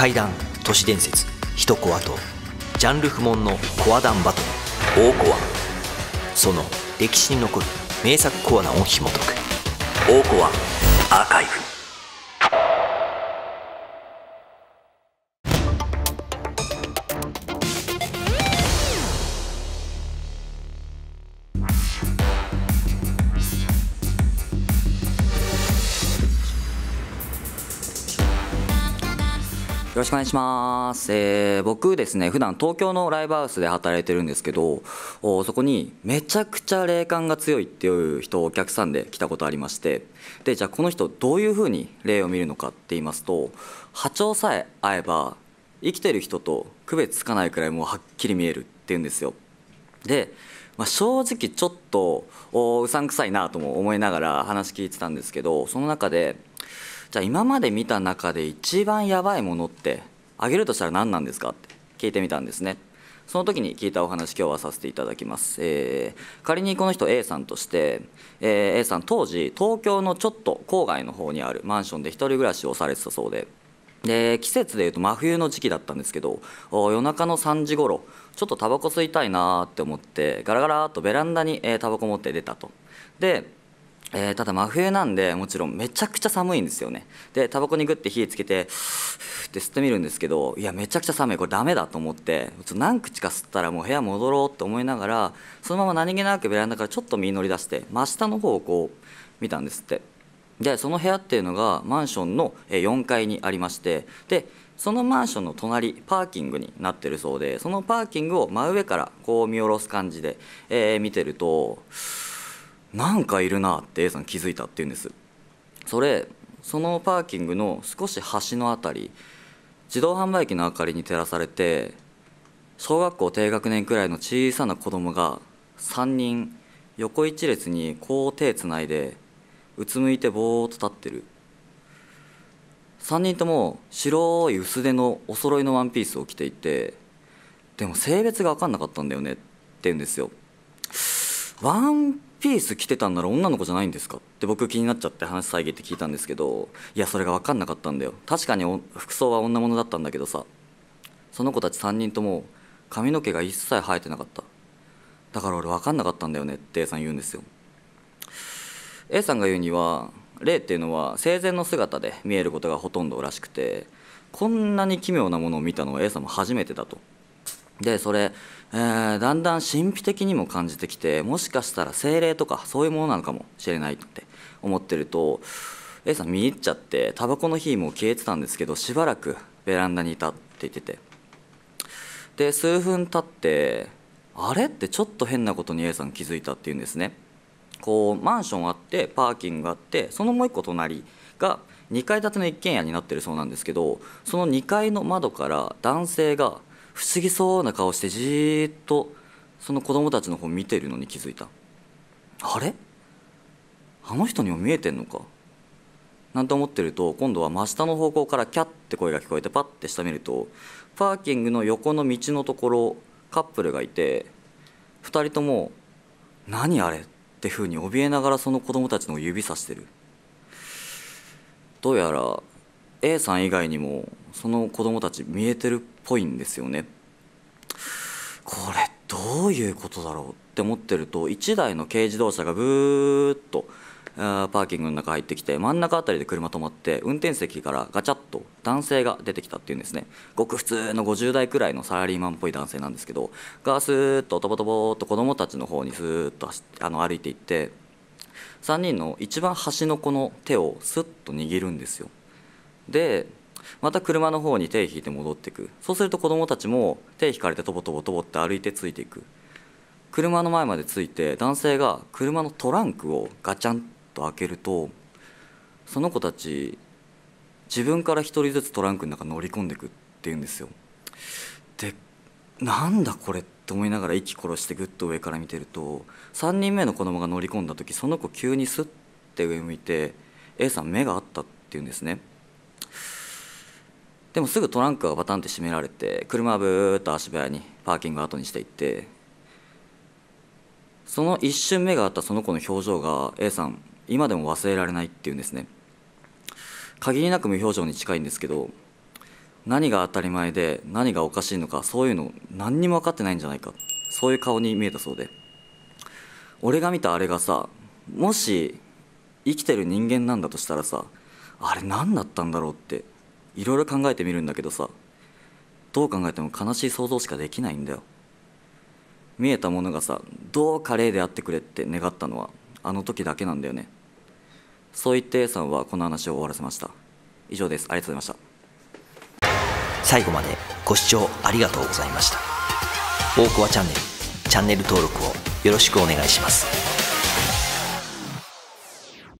怪談都市伝説一コアとジャンル不問のコア談バトル大コアその歴史に残る名作コアナを紐解く大コアアーカイブよろしくお願いします、えー、僕ですね普段東京のライブハウスで働いてるんですけどおそこにめちゃくちゃ霊感が強いっていう人お客さんで来たことありましてでじゃあこの人どういうふうに霊を見るのかって言いますと波長さえ合えば生きてる人と区別つかないくらいもうはっきり見えるって言うんですよで、まあ、正直ちょっとうさんくさいなとも思いながら話聞いてたんですけどその中でじゃあ今まで見た中で一番やばいものってあげるとしたら何なんですかって聞いてみたんですねその時に聞いたお話今日はさせていただきます、えー、仮にこの人 A さんとして、えー、A さん当時東京のちょっと郊外の方にあるマンションで1人暮らしをされてたそうでで季節でいうと真冬の時期だったんですけど夜中の3時頃ちょっとタバコ吸いたいなって思ってガラガラっとベランダに、えタバコ持って出たとでえー、ただ真冬なんでもちろんめちゃくちゃ寒いんですよねでタバコにグッて火つけて って吸ってみるんですけどいやめちゃくちゃ寒いこれダメだと思ってちょっと何口か吸ったらもう部屋戻ろうって思いながらそのまま何気なくベランダからちょっと身乗り出して真下の方をこう見たんですってでその部屋っていうのがマンションの4階にありましてでそのマンションの隣パーキングになってるそうでそのパーキングを真上からこう見下ろす感じで、えー、見てると。なんかいるなって A さん気づいたって言うんですそれそのパーキングの少し端の辺り自動販売機の明かりに照らされて小学校低学年くらいの小さな子供が3人横一列にこう手つないでうつむいてぼーっと立ってる3人とも白い薄手のお揃いのワンピースを着ていてでも性別が分かんなかったんだよねって言うんですよワンピース着てたんなら女の子じゃないんですかって僕気になっちゃって話遮って聞いたんですけどいやそれが分かんなかったんだよ確かに服装は女物だったんだけどさその子たち3人とも髪の毛が一切生えてなかっただから俺分かんなかったんだよねって A さん言うんですよ A さんが言うには霊っていうのは生前の姿で見えることがほとんどらしくてこんなに奇妙なものを見たのは A さんも初めてだとでそれ、えー、だんだん神秘的にも感じてきてもしかしたら精霊とかそういうものなのかもしれないって思ってると A さん見入っちゃってタバコの火も消えてたんですけどしばらくベランダにいたって言っててで数分経ってあれってちょっと変なことに A さん気づいたっていうんですねこうマンションあってパーキングがあってそのもう一個隣が2階建ての一軒家になってるそうなんですけどその2階の窓から男性が不思議そうな顔してじーっとその子供たちの方見てるのに気づいたあれあの人にも見えてんのかなんて思ってると今度は真下の方向からキャッて声が聞こえてパッて下見るとパーキングの横の道のところカップルがいて2人とも「何あれ?」ってふうに怯えながらその子供たちの指さしてるどうやら A さん以外にもその子供たち見えてるっぽいんですよね。これどういうことだろうって思ってると1台の軽自動車がブーッとパーキングの中入ってきて真ん中辺りで車止まって運転席からガチャッと男性が出てきたっていうんですねごく普通の50代くらいのサラリーマンっぽい男性なんですけどがスーッとトボトボーと子供たちの方にスーッとあの歩いていって3人の一番端の子の手をスッと握るんですよでまた車の方に手引いて戻っていくそうすると子どもたちも手引かれてとぼとぼとぼって歩いてついていく車の前までついて男性が車のトランクをガチャンと開けるとその子たち自分から1人ずつトランクの中乗り込んでくっていうんですよでなんだこれって思いながら息殺してぐっと上から見てると3人目の子供が乗り込んだ時その子急にスッて上向いて A さん目が合ったっていうんですねでもすぐトランクがバタンって閉められて車はブーッと足早にパーキング後にしていってその一瞬目があったその子の表情が A さん今でも忘れられないっていうんですね限りなく無表情に近いんですけど何が当たり前で何がおかしいのかそういうの何にも分かってないんじゃないかそういう顔に見えたそうで俺が見たあれがさもし生きてる人間なんだとしたらさあれ何だったんだろうっていろいろ考えてみるんだけどさどう考えても悲しい想像しかできないんだよ見えたものがさどうカレーであってくれって願ったのはあの時だけなんだよねそう言って A さんはこの話を終わらせました以上ですありがとうございました最後までご視聴ありがとうございました大コアチャンネルチャンネル登録をよろしくお願いします